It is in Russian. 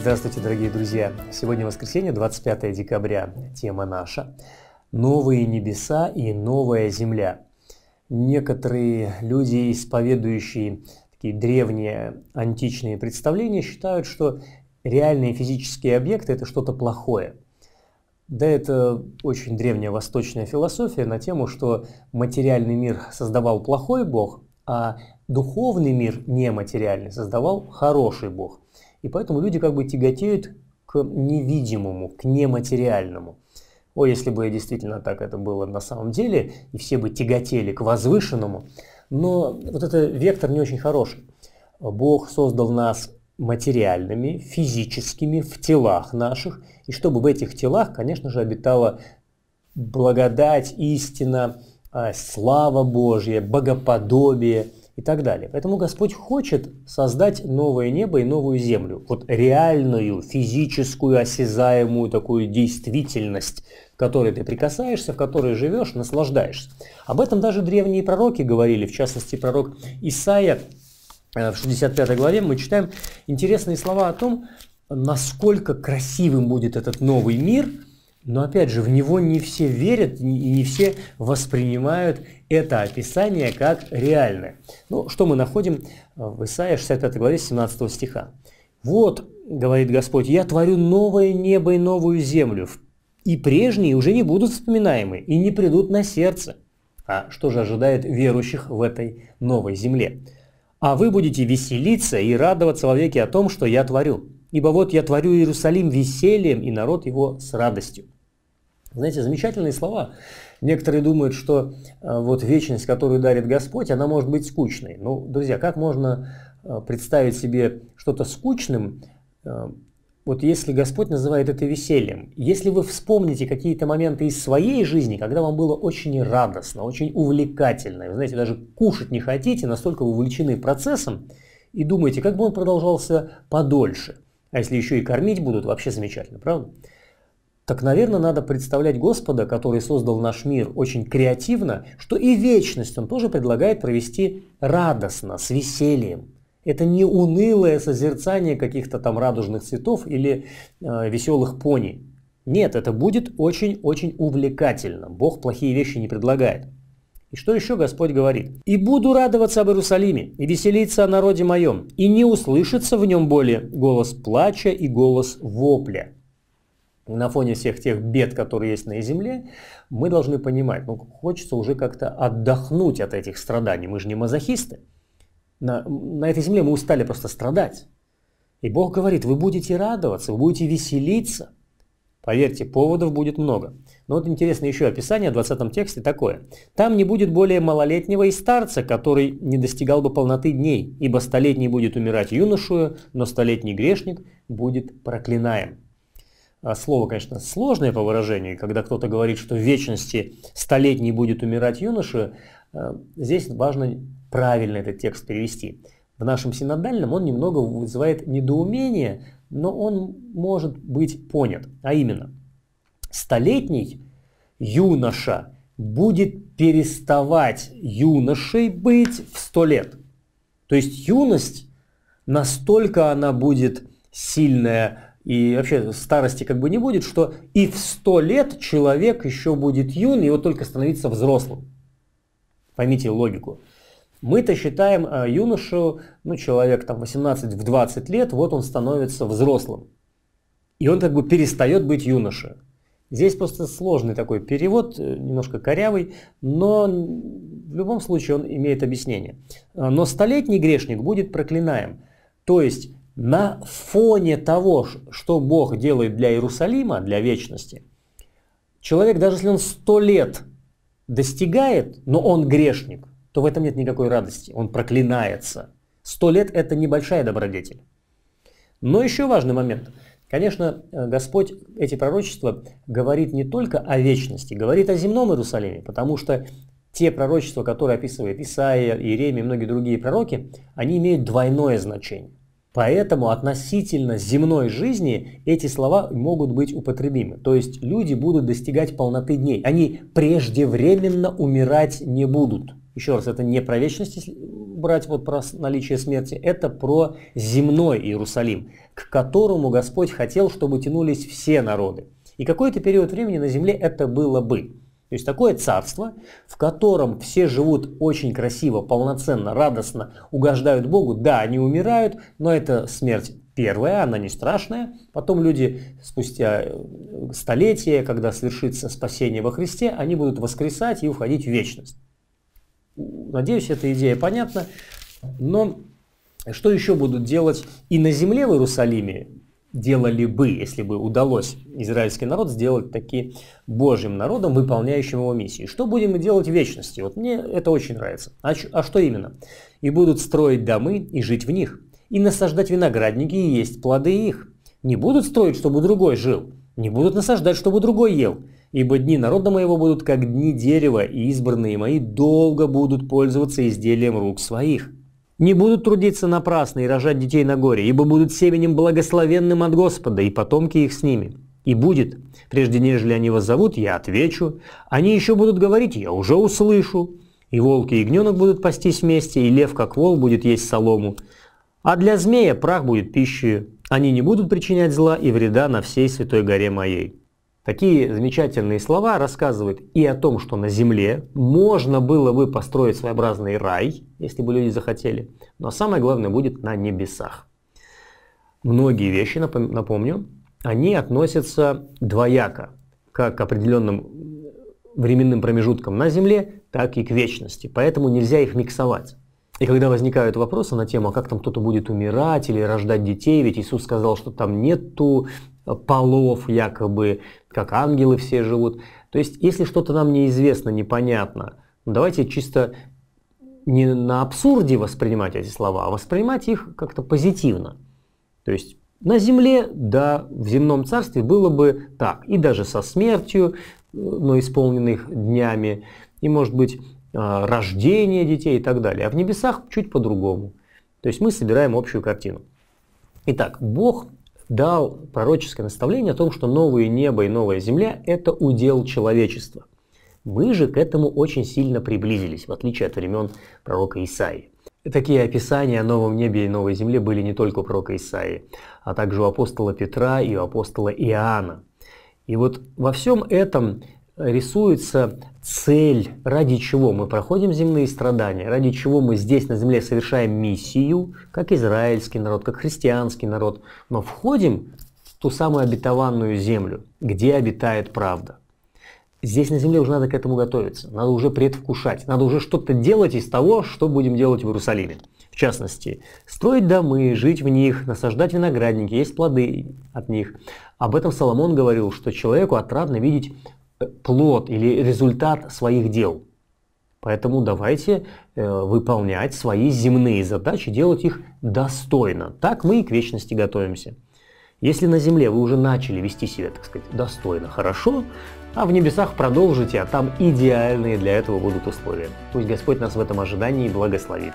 Здравствуйте, дорогие друзья! Сегодня воскресенье, 25 декабря. Тема наша. Новые небеса и новая земля. Некоторые люди, исповедующие такие древние античные представления, считают, что реальные физические объекты – это что-то плохое. Да, это очень древняя восточная философия на тему, что материальный мир создавал плохой бог, а духовный мир нематериальный создавал хороший бог. И поэтому люди как бы тяготеют к невидимому, к нематериальному. О, если бы действительно так это было на самом деле, и все бы тяготели к возвышенному. Но вот этот вектор не очень хороший. Бог создал нас материальными, физическими, в телах наших, и чтобы в этих телах, конечно же, обитала благодать, истина, а, слава Божья, богоподобие – и так далее. Поэтому Господь хочет создать новое небо и новую землю, вот реальную, физическую, осязаемую такую действительность, в которой ты прикасаешься, в которой живешь, наслаждаешься. Об этом даже древние пророки говорили, в частности пророк Исаия э, в 65 главе мы читаем интересные слова о том, насколько красивым будет этот новый мир – но опять же, в него не все верят и не все воспринимают это описание как реальное. Ну, что мы находим в Исаии 65 главе 17 стиха. «Вот, — говорит Господь, — я творю новое небо и новую землю, и прежние уже не будут вспоминаемы и не придут на сердце». А что же ожидает верующих в этой новой земле? «А вы будете веселиться и радоваться вовеки о том, что я творю» ибо вот я творю Иерусалим весельем, и народ его с радостью». Знаете, замечательные слова. Некоторые думают, что э, вот вечность, которую дарит Господь, она может быть скучной. Ну, друзья, как можно э, представить себе что-то скучным, э, вот если Господь называет это весельем, если вы вспомните какие-то моменты из своей жизни, когда вам было очень радостно, очень увлекательно, вы знаете, даже кушать не хотите, настолько вы увлечены процессом, и думаете, как бы он продолжался подольше – а если еще и кормить будут, вообще замечательно, правда? Так, наверное, надо представлять Господа, который создал наш мир очень креативно, что и вечность Он тоже предлагает провести радостно, с весельем. Это не унылое созерцание каких-то там радужных цветов или э, веселых пони. Нет, это будет очень-очень увлекательно. Бог плохие вещи не предлагает. И что еще Господь говорит? «И буду радоваться об Иерусалиме, и веселиться о народе моем, и не услышится в нем более голос плача и голос вопля». На фоне всех тех бед, которые есть на земле, мы должны понимать, ну, хочется уже как-то отдохнуть от этих страданий. Мы же не мазохисты. На, на этой земле мы устали просто страдать. И Бог говорит, вы будете радоваться, вы будете веселиться – Поверьте, поводов будет много. Но вот интересно еще описание в 20 тексте такое. «Там не будет более малолетнего и старца, который не достигал бы полноты дней, ибо столетний будет умирать юношую, но столетний грешник будет проклинаем». А слово, конечно, сложное по выражению, когда кто-то говорит, что в вечности столетний будет умирать юноша. Э, здесь важно правильно этот текст перевести в нашем синодальном, он немного вызывает недоумение, но он может быть понят. А именно, столетний юноша будет переставать юношей быть в сто лет. То есть юность, настолько она будет сильная, и вообще старости как бы не будет, что и в сто лет человек еще будет юн, и вот только становиться взрослым. Поймите логику. Мы-то считаем э, юношу, ну, человек там 18 в 20 лет, вот он становится взрослым. И он как бы перестает быть юношей. Здесь просто сложный такой перевод, э, немножко корявый, но в любом случае он имеет объяснение. Э, но столетний грешник будет проклинаем. То есть на фоне того, что Бог делает для Иерусалима, для вечности, человек, даже если он сто лет достигает, но он грешник, то в этом нет никакой радости. Он проклинается. Сто лет – это небольшая добродетель. Но еще важный момент. Конечно, э, Господь эти пророчества говорит не только о вечности, говорит о земном Иерусалиме, потому что те пророчества, которые описывает Исаия, Иеремия и многие другие пророки, они имеют двойное значение. Поэтому относительно земной жизни эти слова могут быть употребимы. То есть люди будут достигать полноты дней. Они преждевременно умирать не будут. Еще раз, это не про вечность брать, вот про наличие смерти, это про земной Иерусалим, к которому Господь хотел, чтобы тянулись все народы. И какой-то период времени на земле это было бы. То есть такое царство, в котором все живут очень красиво, полноценно, радостно, угождают Богу. Да, они умирают, но это смерть первая, она не страшная. Потом люди спустя э, столетия, когда свершится спасение во Христе, они будут воскресать и уходить в вечность. Надеюсь, эта идея понятна. Но что еще будут делать и на земле в Иерусалиме, делали бы, если бы удалось израильский народ сделать таким Божьим народом, выполняющим его миссии. Что будем мы делать в вечности? Вот мне это очень нравится. А, а что именно? И будут строить домы и жить в них, и насаждать виноградники и есть плоды их. Не будут строить, чтобы другой жил, не будут насаждать, чтобы другой ел. Ибо дни народа моего будут как дни дерева, и избранные мои долго будут пользоваться изделием рук своих. Не будут трудиться напрасно и рожать детей на горе, ибо будут семенем благословенным от Господа, и потомки их с ними. И будет. Прежде нежели они вас зовут, я отвечу. Они еще будут говорить, я уже услышу. И волки и ягненок будут пастись вместе, и лев, как вол, будет есть солому. А для змея прах будет пищей. Они не будут причинять зла и вреда на всей святой горе моей. Такие замечательные слова рассказывают и о том, что на земле можно было бы построить своеобразный рай, если бы люди захотели, но самое главное будет на небесах. Многие вещи, напомню, они относятся двояко, как к определенным временным промежуткам на Земле, так и к вечности. Поэтому нельзя их миксовать. И когда возникают вопросы на тему, а как там кто-то будет умирать или рождать детей, ведь Иисус сказал, что там нету полов, якобы, как ангелы все живут. То есть, если что-то нам неизвестно, непонятно, ну, давайте чисто не на абсурде воспринимать эти слова, а воспринимать их как-то позитивно. То есть на земле, да, в земном царстве было бы так, и даже со смертью, но исполненных днями, и, может быть, а, рождение детей и так далее. А в небесах чуть по-другому. То есть мы собираем общую картину. Итак, Бог дал пророческое наставление о том, что новое небо и новая земля – это удел человечества. Мы же к этому очень сильно приблизились, в отличие от времен пророка Исаии. Такие описания о новом небе и новой земле были не только у пророка Исаии, а также у апостола Петра и у апостола Иоанна. И вот во всем этом рисуется цель, ради чего мы проходим земные страдания, ради чего мы здесь на земле совершаем миссию, как израильский народ, как христианский народ, но входим в ту самую обетованную землю, где обитает правда. Здесь на земле уже надо к этому готовиться, надо уже предвкушать, надо уже что-то делать из того, что будем делать в Иерусалиме. В частности, строить домы, жить в них, насаждать виноградники, есть плоды от них. Об этом Соломон говорил, что человеку отрадно видеть плод или результат своих дел. Поэтому давайте э, выполнять свои земные задачи, делать их достойно. Так мы и к вечности готовимся. Если на земле вы уже начали вести себя, так сказать, достойно, хорошо, а в небесах продолжите, а там идеальные для этого будут условия. Пусть Господь нас в этом ожидании благословит.